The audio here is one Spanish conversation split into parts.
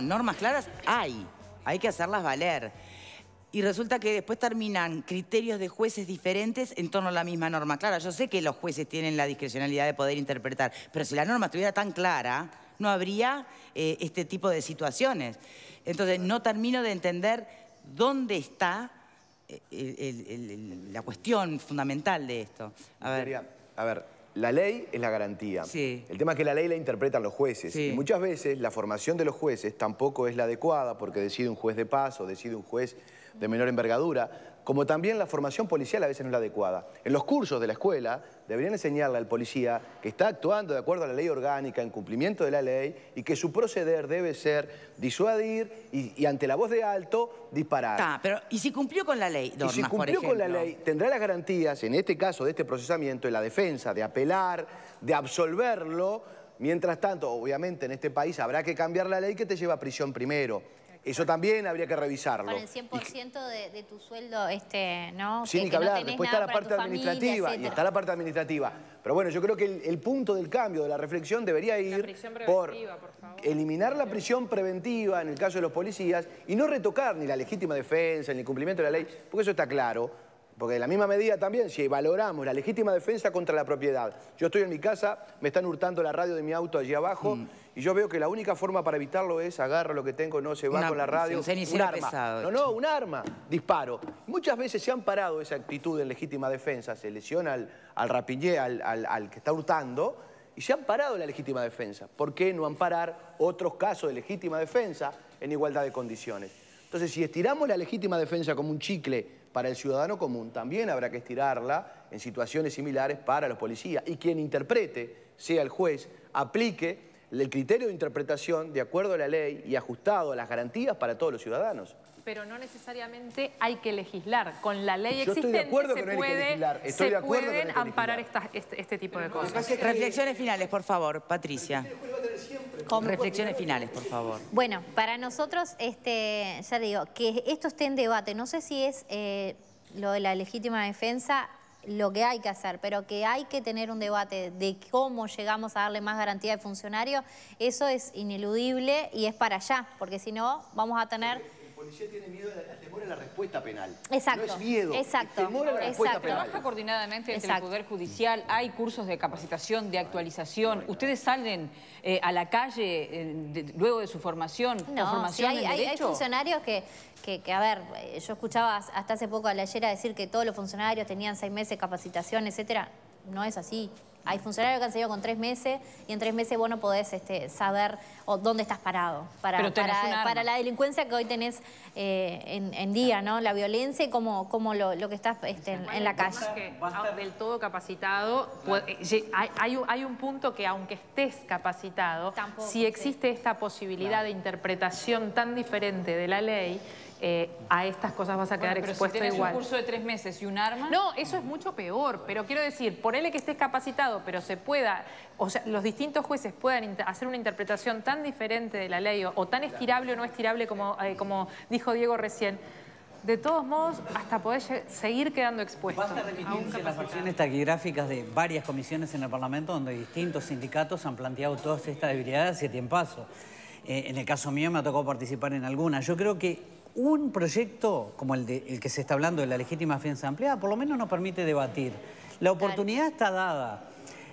Normas claras hay, hay que hacerlas valer. Y resulta que después terminan criterios de jueces diferentes en torno a la misma norma clara. Yo sé que los jueces tienen la discrecionalidad de poder interpretar, pero si la norma estuviera tan clara, no habría eh, este tipo de situaciones. Entonces, no termino de entender dónde está eh, la cuestión fundamental de esto. A ver la ley es la garantía. El tema es que la ley la interpretan los jueces. Y muchas veces la formación de los jueces tampoco es la adecuada porque decide un juez de paz o decide un juez de menor envergadura como también la formación policial a veces no es la adecuada. En los cursos de la escuela deberían enseñarle al policía que está actuando de acuerdo a la ley orgánica, en cumplimiento de la ley, y que su proceder debe ser disuadir y, ante la voz de alto, disparar. pero, ¿y si cumplió con la ley, Y si cumplió con la ley, tendrá las garantías, en este caso de este procesamiento, en la defensa, de apelar, de absolverlo, Mientras tanto, obviamente en este país habrá que cambiar la ley que te lleva a prisión primero. Eso también habría que revisarlo. Con el 100% de, de, tu sueldo, este, ¿no? Sí, ni que hablar. Después está la parte administrativa. y está la parte administrativa. Pero bueno, yo creo que el, punto del cambio, de la reflexión, debería ir por, eliminar la prisión preventiva en el caso de los policías y no retocar ni la legítima defensa, ni el cumplimiento de la ley, porque eso está claro. Porque de la misma medida también, si valoramos la legítima defensa contra la propiedad, yo estoy en mi casa, me están hurtando la radio de mi auto allí abajo, mm. y yo veo que la única forma para evitarlo es agarro lo que tengo, no se va con la radio, un arma. no, no, un arma, disparo. Muchas veces se han parado esa actitud en legítima defensa, se lesiona al, al rapiñé, al, que está hurtando, y se han parado la legítima defensa. ¿Por qué no amparar otros casos de legítima defensa en igualdad de condiciones? Entonces, si estiramos la legítima defensa como un chicle para el ciudadano común también habrá que estirarla en situaciones similares para los policías. Y quien interprete, sea el juez, aplique el criterio de interpretación de acuerdo a la ley y ajustado a las garantías para todos los ciudadanos. Pero no necesariamente hay que legislar. Con la ley Yo existente estoy de se, que pueden amparar este, tipo de cosas. Reflexiones finales, por favor, Patricia. Con reflexiones finales, por favor. Bueno, para nosotros, este, ya digo, que esto esté en debate, no sé si es eh, lo de la legítima defensa lo que hay que hacer, pero que hay que tener un debate de cómo llegamos a darle más garantía al funcionario, eso es ineludible y es para allá, porque si no vamos a tener policía tiene miedo al temor a la respuesta penal. Exacto. No es miedo, exacto, temor a la respuesta penal. Trabaja coordinadamente entre el Poder Judicial, hay cursos de capacitación, de actualización. ¿Ustedes salen eh, a la calle eh, luego de su formación? No, formación hay, funcionarios que, a ver, eh, yo escuchaba hasta hace poco a la ayer decir que todos los funcionarios tenían seis meses de capacitación, etcétera. No es así. Hay funcionarios que han salido con tres meses y en tres meses vos no podés este, saber dónde estás parado para, para, la delincuencia que hoy tenés eh, en, día, ¿no? La violencia y cómo, lo, que estás este, en, la calle. Que, del todo capacitado, pues, eh, hay, un, punto que aunque estés capacitado, si existe esta posibilidad de interpretación tan diferente de la ley, eh, a estas cosas vas a quedar pero expuesto si tenés un curso de tres meses y un arma... No, eso es mucho peor, pero quiero decir, ponele que estés capacitado, pero se pueda, o sea, los distintos jueces puedan hacer una interpretación tan diferente de la ley o, tan estirable o no estirable como, eh, como dijo Diego recién, de todos modos, hasta poder seguir quedando expuesto. Basta remitirse a las acciones taquigráficas de varias comisiones en el Parlamento donde distintos sindicatos han planteado todas estas debilidades a tiempo. Eh, en el caso mío me ha tocado participar en algunas. Yo creo que un proyecto como el, que se está hablando de la legítima fianza ampliada, por lo menos nos permite debatir. La oportunidad está dada.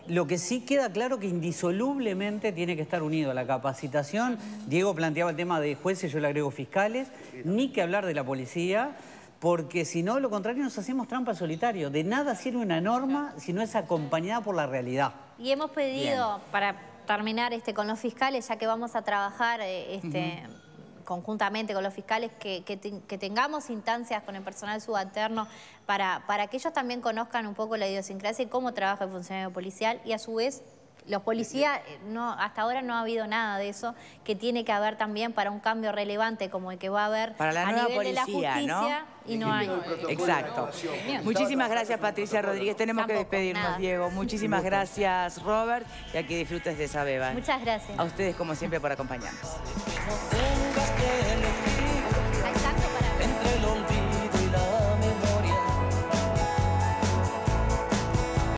Lo que sí queda claro que indisolublemente tiene que estar unido a la capacitación. Diego planteaba el tema de jueces, yo le agrego fiscales, ni que hablar de la policía, porque si no, lo contrario, nos hacemos trampa solitario. De nada sirve una norma si no es acompañada por la realidad. Y hemos pedido, para terminar este, con los fiscales, ya que vamos a trabajar eh, este, conjuntamente con los fiscales, que, tengamos instancias con el personal subalterno para, para que ellos también conozcan un poco la idiosincrasia y cómo trabaja el funcionario policial y a su vez los policías, eh, no, hasta ahora no ha habido nada de eso que tiene que haber también para un cambio relevante como el que va a haber para la a nueva nivel policía, de la justicia y no hay. Exacto. Muchísimas gracias Patricia Rodríguez. Tenemos que despedirnos, Diego. Muchísimas gracias, Robert, y aquí disfrutes de esa beba. Muchas gracias. A ustedes, como siempre, por acompañarnos.